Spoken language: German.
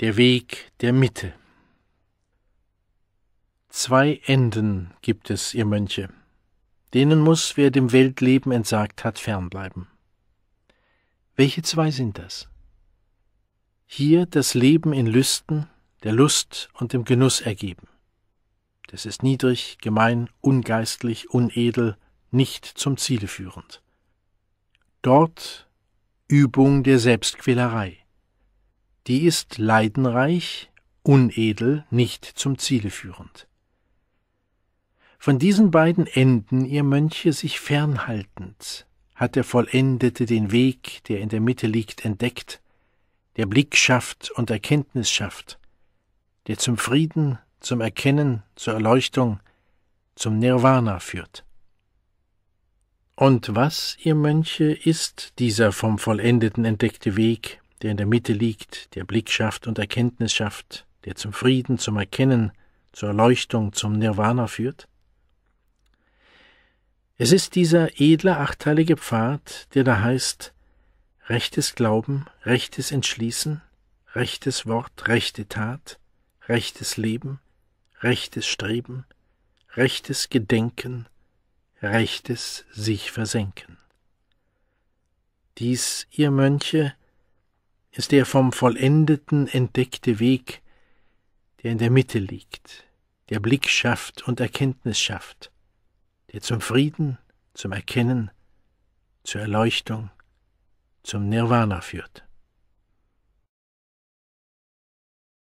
der Weg der Mitte. Zwei Enden gibt es, ihr Mönche. Denen muss, wer dem Weltleben entsagt hat, fernbleiben. Welche zwei sind das? Hier das Leben in Lüsten, der Lust und dem Genuss ergeben. Das ist niedrig, gemein, ungeistlich, unedel, nicht zum Ziele führend. Dort Übung der Selbstquälerei die ist leidenreich, unedel, nicht zum Ziele führend. Von diesen beiden Enden, ihr Mönche, sich fernhaltend, hat der Vollendete den Weg, der in der Mitte liegt, entdeckt, der Blick schafft und Erkenntnis schafft, der zum Frieden, zum Erkennen, zur Erleuchtung, zum Nirvana führt. Und was, ihr Mönche, ist dieser vom Vollendeten entdeckte Weg, der in der Mitte liegt, der Blick schafft und Erkenntnis schafft, der zum Frieden, zum Erkennen, zur Erleuchtung, zum Nirvana führt? Es ist dieser edle achteilige Pfad, der da heißt rechtes Glauben, rechtes Entschließen, rechtes Wort, rechte Tat, rechtes Leben, rechtes Streben, rechtes Gedenken, rechtes sich versenken. Dies, ihr Mönche, ist der vom Vollendeten entdeckte Weg, der in der Mitte liegt, der Blick schafft und Erkenntnis schafft, der zum Frieden, zum Erkennen, zur Erleuchtung, zum Nirvana führt.